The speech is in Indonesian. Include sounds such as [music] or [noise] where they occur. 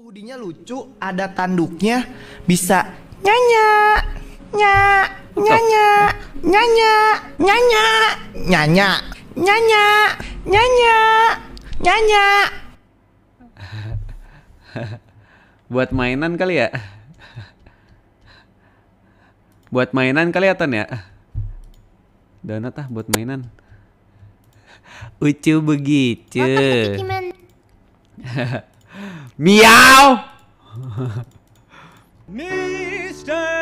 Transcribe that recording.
Udinya lucu, ada tanduknya, bisa nyanya, nyanyi, nyanya, nyanya, nyanya, nyanya, nyanya, nyanya, nyanya. Buat mainan kali ya? Buat mainan kelihatan ya, ya? Donat ah buat mainan. Ucu begitu. [laughs] Meow! Mr.